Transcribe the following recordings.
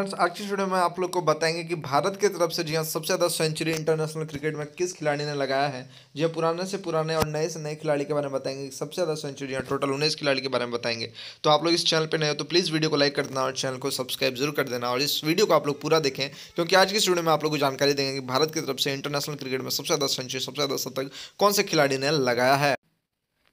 friends आज की video में आप लोग को बताएंगे कि भारत की तरफ से जी हाँ सबसे ज़्यादा सेंचुरी इंटरनेशनल क्रिकेट में किस खिलाड़ी ने लगाया है जी हाँ पुराने से पुराने और नए से नए खिलाड़ी के बारे में बताएंगे सबसे ज़्यादा सेंचुरी हाँ टोटल उन्नीस खिलाड़ी के बारे में बताएंगे तो आप लोग इस चैनल पर नए हो तो प्लीज़ वीडियो को लाइक कर देना और चैनल को सब्सक्राइब जरूर कर देना और इस वीडियो को आप लोग पूरा देखें क्योंकि आज की वीडियो में आप लोग को जानकारी देंगे कि भारत की तरफ से इंटरनेशनल क्रिकेट में सबसे ज़्यादा सेंचुरी सबसे ज़्यादा शतक कौन से खिलाड़ी ने लगाया है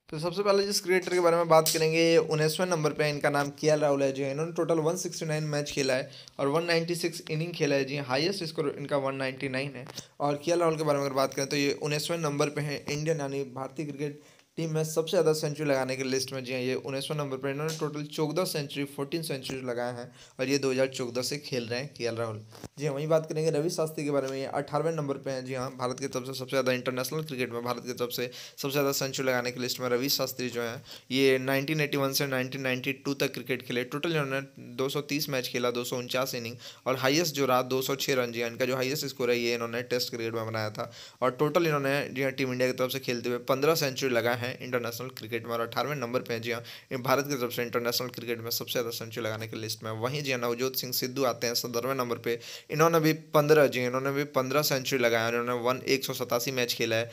तो सबसे पहले जिस क्रिकेटर के बारे में बात करेंगे उन्नीसवें नंबर पे इनका नाम के एल राहुल है जी हाँ, इन्होंने टोटल 169 मैच खेला है और 196 इनिंग खेला है जी हाईएस्ट स्कोर इनका 199 है और के एल राहुल के बारे में अगर बात करें तो ये उन्नीसवें नंबर पे हैं इंडियन यानी भारतीय क्रिकेट टीम में सबसे ज़्यादा सेंचुरी लगाने की लिस्ट में जी हाँ ये उन्नीसवें नंबर पर इन्होंने टोटल चौदह सेंचुरी फोर्टीन सेंचुरी लगाए हैं और ये दो हज़ार चौदह से खेल रहे हैं के एल राहुल जी हाँ वहीं बात करेंगे रवि शास्त्री के बारे में ये अठारहवें नंबर पे हैं जी हाँ भारत की तरफ से सबसे ज़्यादा इंटरनेशनल क्रिकेट में भारत की तरफ से सबसे ज़्यादा सेंचुरी लगाने की लिस्ट में रवि शास्त्री जो हैं ये 1981 से 1992 तक क्रिकेट खेले टोटल इन्होंने 230 मैच खेला दो इनिंग और हाइएस्ट जो रहा दो रन जी हाँ, इनका जो हाइएस्ट स्कोर है ये इन्होंने टेस्ट क्रिकेट में बनाया था और टोटल इन्होंने जी हाँ टीम इंडिया की तरफ से खेलते हुए पंद्रह सेंचुरी लगाए हैं इंटरनेशनल क्रिकेट में और अठारहवें नंबर पर हैं जी हाँ भारत की तरफ से इंटरनेशनल क्रिकेट में सबसे ज़्यादा सेंचुरी लगाने की लिस्ट में वहीं जी हाँ, नवजोत सिंह सिद्धू आते हैं सत्रहवें नंबर पर इन्होंने भी पंद्रह जी इन्होंने भी पंद्रह सेंचुरी लगाया इन्होंने वन एक सौ सतासी मैच खेला है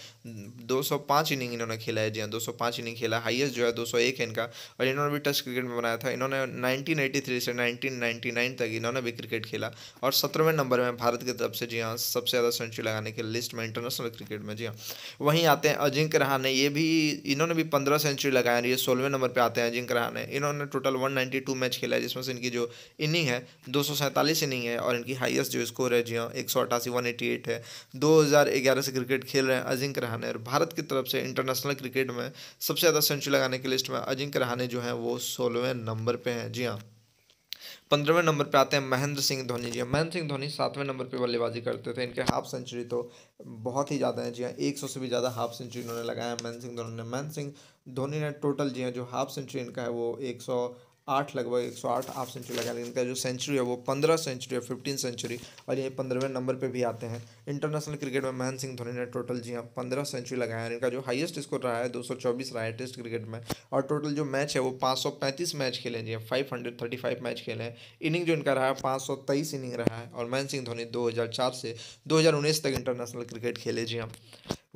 दो सौ पाँच इनिंग इन्होंने खेला है जी हाँ दो सौ पाँच इनिंग खेला हाईएस्ट जो है दो सौ एक है इनका और इन्होंने भी टेस्ट क्रिकेट में बनाया था इन्होंने नाइनटीन एटी थ्री से नाइनटीन नाइनटी नाइन तक इन्होंने भी क्रिकेट खेला और सत्रहवें नंबर में भारत की तरफ से जी हाँ सबसे ज़्यादा सेंचुरी लगाने की लिस्ट में इंटरनेशनल क्रिकेट में जी हाँ वहीं आते हैं अजिंक्य रहाने ये भी इन्होंने भी पंद्रह सेंचुरी लगाया ये सोलहवें नंबर पर आते हैं अजिंक्य रहाने इन्होंने टोटल वन टू मैच खेला है जिसमें से इनकी जो इनिंग है दो सौ सैंतालीस इनिंग है और इनकी हाइएस्ट टेक्सस जो स्कोर है जी हाँ एक सौ अट्ठासी वन एटी एट है दो हज़ार ग्यारह से क्रिकेट खेल रहे हैं अजिंक्य रहाने और भारत की तरफ से इंटरनेशनल क्रिकेट में सबसे ज़्यादा सेंचुरी लगाने की लिस्ट में अजिंक्य रहाने जो हैं वो सोलहवें नंबर पर हैं जी हाँ पंद्रहवें नंबर पे आते हैं महेंद्र सिंह धोनी जी महेंद्र सिंह धोनी सातवें नंबर पे बल्लेबाजी करते थे इनके हाफ सेंचुरी तो बहुत ही ज़्यादा है जी हाँ एक सौ से भी ज़्यादा हाफ सेंचुरी इन्होंने लगाया है महेंद्र सिंह धोनी ने महेंद्र सिंह धोनी ने टोटल जी हाँ जो हाफ सेंचुरी इनका है वो एक सौ आठ लगभग एक सौ आठ हाफ सेंचुरी लगा लेकिन इनका जो सेंचुरी है वो पंद्रह सेंचुरी है फिफ्टीन सेंचुरी और ये पंद्रहवें नंबर पे भी आते हैं इंटरनेशनल क्रिकेट में महेंद्र सिंह धोनी ने टोटल जी हाँ पंद्रह सेंचुरी लगाया है इनका जो हाईएस्ट स्कोर रहा है दो सौ चौबीस रहा है टेस्ट क्रिकेट में और टोटल जो मैच है वो पाँच सौ पैंतीस मैच खेले जी five hundred thirty five match खेले हैं इनिंग जो इनका रहा है पाँच सौ तेईस इनिंग रहा है और महेंद्र सिंह धोनी दो हज़ार चार से दो हज़ार उन्नीस तक इंटरनेशनल क्रिकेट खेले जी हाँ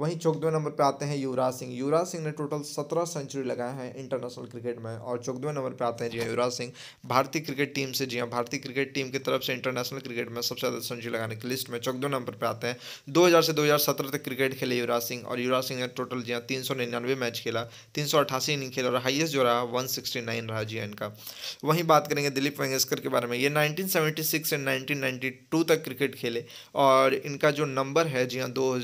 वहीं चौदहवें नंबर पे आते हैं युवराज सिंह युवराज सिंह ने टोटल सत्रह सेंचुरी लगाए हैं इंटरनेशनल क्रिकेट में और चौदहवें नंबर पे आते हैं जी युवराज सिंह भारतीय क्रिकेट टीम से जी हाँ भारतीय क्रिकेट टीम की तरफ से इंटरनेशनल क्रिकेट में सबसे ज़्यादा सेंचुरी लगाने की लिस्ट में चौदह नंबर पर आते हैं दो से दो तक क्रिकेट खेले युवराज सिंह और युवराज सिंह ने टोटल जी हाँ तीन मैच खेला तीन इनिंग खेला और हाइएस्ट जो रहा वन रहा जी हाँ इनका वहीं बात करेंगे दिलीप वेंगेस्कर के बारे में ये नाइनटीन से नाइनटीन तक क्रिकेट खेले और इनका जो नंबर है जी हाँ दो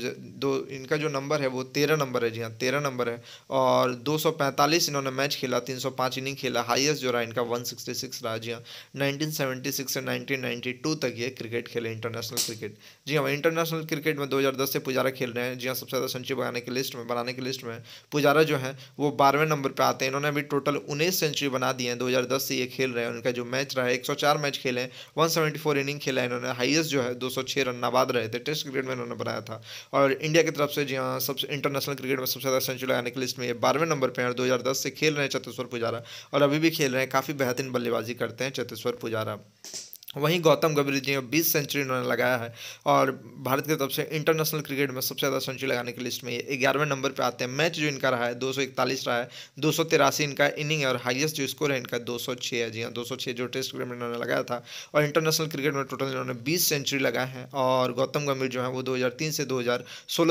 इनका जो नंबर है वो तेरह नंबर है जी हाँ तेरह नंबर है और दो सौ पैंतालीस इन्होंने मैच खेला तीन सौ पाँच इनिंग खेला हाईएस्ट जो रहा इनका वन सिक्सटी सिक्स रहा जी हाँ नाइनटीन सेवेंटी सिक्स से नाइनटीन नाइन्टी टू तक ये क्रिकेट खेले इंटरनेशनल क्रिकेट जी हाँ इंटरनेशनल क्रिकेट में दो हज़ार दस से पुजारा खेल रहे हैं जी हाँ सबसे ज़्यादा सेंचुरी बनाने की लिस्ट में बनाने की लिस्ट में पुजारा जो है वो बारहवें नंबर पर आते हैं इन्होंने अभी टोटल उन्नीस सेंचुरी बना दिए हैं दो हज़ार दस से ये खेल रहे हैं उनका जो मैच रहा है एक सौ चार मैच खेले हैं वन सेवेंटी फोर इनिंग खेला है इन्होंने हाइएस्ट जो है दो सौ छः रन नाबाद रहे थे टेस्ट क्रिकेट में इन्होंने बनाया था और इंडिया की तरफ से जी जी हाँ सबसे इंटरनेशनल क्रिकेट में सबसे ज़्यादा सेंचुरी लगाने की लिस्ट में बारहवें नंबर पर हैं और 2010 से खेल रहे हैं चेतेश्वर पुजारा और अभी भी खेल रहे हैं काफ़ी बेहतरीन बल्लेबाजी करते हैं चेतेश्वर पुजारा वहीं गौतम गंभीर जी ने बीस सेंचुरी उन्होंने लगाया है और भारत की तरफ से इंटरनेशनल क्रिकेट में सबसे ज़्यादा सेंचुरी लगाने की लिस्ट में ये ग्यारहवें नंबर पर आते हैं मैच जो इनका रहा है दो रहा है दो इनका इनिंग है और हाईएस्ट जो स्कोर है इनका दो है जी हाँ दो जो टेस्ट क्रिकेट में इन्होंने लगाया था और इंटरनेशनल क्रिकेट में टोटल इन्होंने बीस सेंचुरी लगाए हैं और गौतम गंभीर जो है वो दो से दो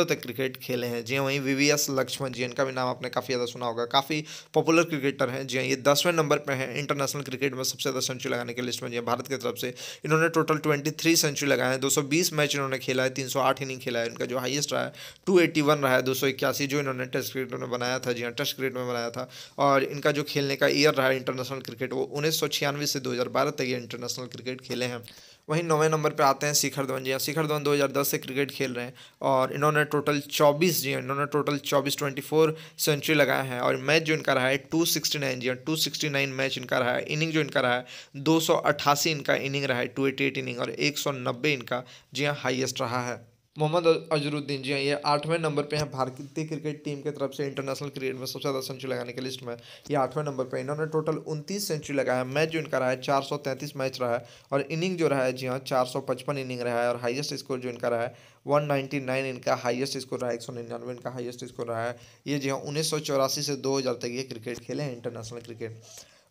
तक क्रिकेट खेले हैं जी हाँ, वहीं वी लक्ष्मण जी इनका भी नाम आपने काफ़ी ज़्यादा सुना होगा काफ़ी पॉपुलर क्रिकेटर हैं जी हाँ, ये दसवें नंबर पर हैं इंटरनेशनल क्रिकेट में सबसे ज़्यादा सेंचुरी लगाने की लिस्ट में जी हाँ, भारत की तरफ से इन्होंने टोटल ट्वेंटी थ्री सेंचुरी लगाए हैं दो सौ बीस मैच इन्होंने खेला है तीन सौ आठ इनिंग खेला है इनका जो हाईएस्ट रहा है टू एटी वन रहा है दो सौ इक्यासी जो इन्होंने टेस्ट क्रिकेट में बनाया था जी हाँ टेस्ट क्रिकेट में बनाया था और इनका जो खेलने का ईयर रहा है इंटरनेशनल क्रिकेट वो उन्नीस सौ छियानवे से दो हज़ार बारह तक ये इंटरनेशनल क्रिकेट खेले हैं वहीं नौवें नंबर पे आते हैं शिखर धवन जी शिखर धवन 2010 से क्रिकेट खेल रहे हैं और इन्होंने टोटल 24 जी इन्होंने टोटल 24 24 सेंचुरी लगाए हैं और मैच जो इनका रहा है 269 जी टू 269 मैच इनका रहा है इनिंग जो इनका रहा है 288 इनका इनिंग रहा है 288 इनिंग और 190 इनका जी हाँ हाइएस्ट रहा है मोहम्मद अजरुद्दीन जी हैं ये आठवें नंबर पे हैं भारतीय क्रिकेट टीम की तरफ से इंटरनेशनल क्रिकेट में सबसे ज़्यादा सेंचुरी लगाने की लिस्ट में ये आठवें नंबर पे इन्होंने टोटल उनतीस सेंचुरी लगाया मैच जो इनका रहा है चार सौ तैंतीस मैच रहा है और इनिंग जो रहा है जी हाँ चार सौ पचपन इनिंग रहा है और हाइएस्ट स्कोर जो इनका रहा है वन नाइन्टी नाइन इनका हाइएस्ट स्कोर रहा है एक सौ निन्यानवे इनका हाइएस्ट स्कोर रहा है ये जी हाँ उन्नीस सौ चौरासी से दो हज़ार तक ये क्रिकेट खेले हैं इंटरनेशनल क्रिकेट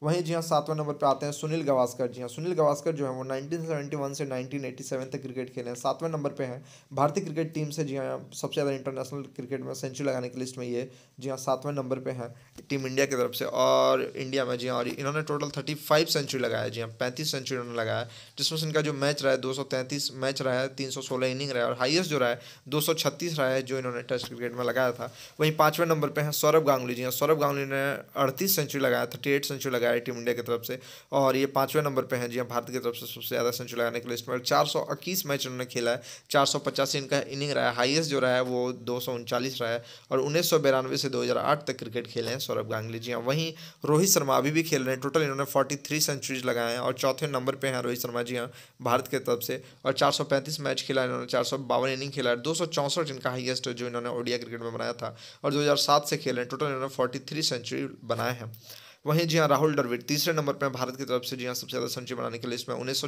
वहीं जी हाँ सातवें नंबर पर आते हैं सुनील गवास्कर जी हाँ सुनील गवास्कर जो है वो 1971 से 1987 तक क्रिकेट खेले हैं सातवें नंबर पे हैं भारतीय क्रिकेट टीम से जी हाँ सबसे ज़्यादा इंटरनेशनल क्रिकेट में सेंचुरी लगाने की लिस्ट में ये जी हाँ सातवें नंबर पर हैं टीम इंडिया की तरफ से और इंडिया में जी हाँ और इन्होंने टोटल थर्टी फाइव सेंचुरी लगाया जी हाँ पैंतीस सेंचुरी इन्होंने लगाया जिसमें से इनका जो मैच रहा है दो सौ तैंतीस मैच रहा है तीन सौ सोलह इनिंग रहा है और हाइएस्ट जो रहा है दो सौ छत्तीस रहा है जो इन्होंने टेस्ट क्रिकेट में लगाया था वहीं पाँचवें नंबर पर हैं सौरभ गांगुली जी हाँ सौरभ गांगुली ने अड़तीस सेंचुरी लगाया थर्टी एट सेंचुरी लगाया आई टीम इंडिया की तरफ से और ये पांचवें नंबर पे हैं जी हाँ भारत की तरफ से सबसे ज़्यादा सेंचुरी लगाने के लिस्ट में चार मैच उन्होंने खेला है चार इनका इनिंग रहा है हाइएस्ट जो रहा है वो दो रहा है और उन्नीस से दो तक क्रिकेट खेले हैं सौरभ गांगली जी हाँ वहीं रोहित शर्मा अभी भी खेल रहे हैं टोटल इन्होंने फोर्टी थ्री सेंचुरीज लगाए हैं और चौथे नंबर पर हैं रोहित शर्मा जी हाँ भारत की तरफ से और चार मैच खेला इन्होंने चार इनिंग खेला है दो इनका हाइएस्ट जो इन्होंने ओडिया क्रिकेट में बनाया था और 2007 हज़ार सात से खेले हैं टोटल इन्होंने 43 सेंचुरी बनाए हैं वहीं जी हाँ राहुल द्रविड़ तीसरे नंबर पर भारत की तरफ से जी हाँ सबसे ज़्यादा सेंचुरी बनाने की लिस्ट में उन्नीस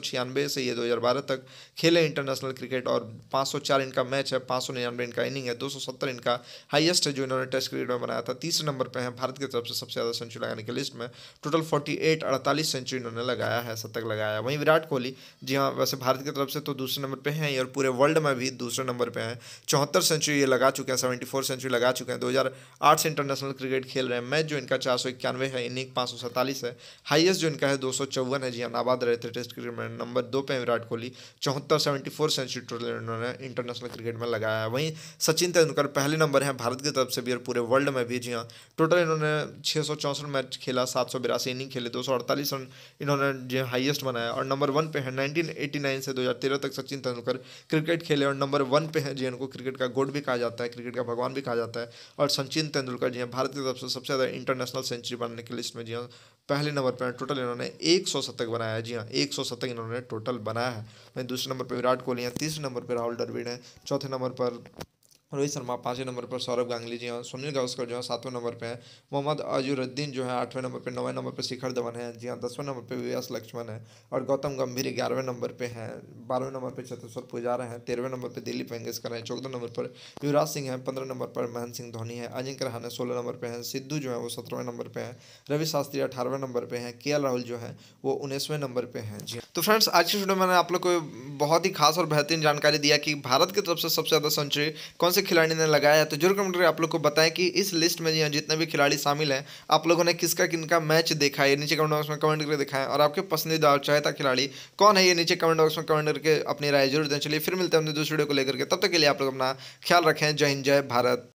से ये दो तक खेले इंटरनेशनल क्रिकेट और पाँच इनका मैच है पाँच इनका इनिंग है दो इनका हाइएस्ट है जो इन्होंने टेस्ट क्रिकेट में बनाया था तीसरे नंबर पर है भारत की तरफ से सबसे ज़्यादा सेंचुरी लगाने की लिस्ट में टोटल फोर्टी एट अड़तालीस सेंचुरी इन्होंने लगाया है शतक लगाया वहीं विराट कोहली जी हाँ वैसे भारत की तरफ से तो दूसरे नंबर पर हैं और पूरे वर्ल्ड में भी दूसरे नंबर पर हैं चौहत्तर सेंचुरी ये लगा चुके हैं सेवेंटी सेंचुरी लगा चुके हैं दो से इंटरनेशनल क्रिकेट खेल रहे हैं मैच जो इनका चार है इनिंग एक पाँच सौ सैंतालीस है हाईएस्ट जो इनका है दो सौ चौवन है जी हाँ नाबाद रहे थे टेस्ट क्रिकेट में नंबर दो पे विराट कोहली चौहत्तर सेवेंटी फोर सेंचुरी टोटल इन्होंने इंटरनेशनल क्रिकेट में लगाया है वहीं सचिन तेंदुलकर पहले नंबर हैं भारत की तरफ से भी और पूरे वर्ल्ड में भी जी हाँ टोटल इन्होंने छः सौ चौसठ मैच खेला सात सौ बिरासी इनिंग खेले दो सौ अड़तालीस रन इन्होंने जो हाइएस्ट बनाया और नंबर वन पे है नाइनटीन एटी नाइन से दो हज़ार तेरह तक सचिन तेंदुलकर क्रिकेट खेले और नंबर वन पे हैं जी इनको क्रिकेट का गोड भी कहा जाता है क्रिकेट का भगवान भी कहा जाता है और सचिन तेंदुलकर जी हैं हाँ, भारत की तरफ से सबसे ज़्यादा इंटरनेशनल सेंचुरी बनाने की लिस्ट जिसमें जी हाँ पहले नंबर पर टोटल इन्होंने एक सौ शतक बनाया है जी हाँ एक सौ शतक इन्होंने टोटल बनाया है वहीं दूसरे नंबर पर विराट कोहली हैं तीसरे नंबर पर राहुल द्रविड़ हैं चौथे नंबर पर रोहित शर्मा पाँचवें नंबर पर सौरभ गांगली जी हैं सुनील गावस्कर जो है सातवें नंबर पर हैं मोहम्मद अजुरुद्दीन जो है आठवें नंबर पर नौवें नंबर पर शिखर धवन है जी हाँ दसवें नंबर पर वी लक्ष्मण है और गौतम गंभीर ग्यारहवें नंबर पर हैं बारहवें नंबर पर छत्तीसवर पुजारा हैं तेरहवें नंबर पर दिलीप वेंगेशकर हैं चौदह नंबर पर युवराज सिंह हैं पंद्रह नंबर पर महेंद्र सिंह धोनी है अजिंक रहाने सोलह नंबर पर हैं सिद्धू जो है वो सत्रहवें नंबर पर हैं रवि शास्त्री अठारहवें नंबर पर हैं के राहुल जो है वो उन्नीसवें नंबर पर हैं जी तो फ्रेंड्स आज की वीडियो मैंने आप लोग को बहुत ही खास और बेहतरीन जानकारी दिया कि भारत की तरफ से सबसे ज़्यादा सेंचुरी कौन से खिलाड़ी ने लगाया है तो जरूर कमेंट करके आप लोग को बताएं कि इस लिस्ट में यहाँ जितने भी खिलाड़ी शामिल हैं आप लोगों ने किसका किनका मैच देखा है नीचे कमेंट बॉक्स में कमेंट करके दिखाएं और आपके पसंदीदा और चाहता खिलाड़ी कौन है ये नीचे कमेंट बॉक्स में कमेंट करके अपनी राय जरूर दें चलिए फिर मिलते हैं दूसरे वीडियो को लेकर के तब तक के लिए आप लोग अपना ख्याल रखें जय हिंद जय भारत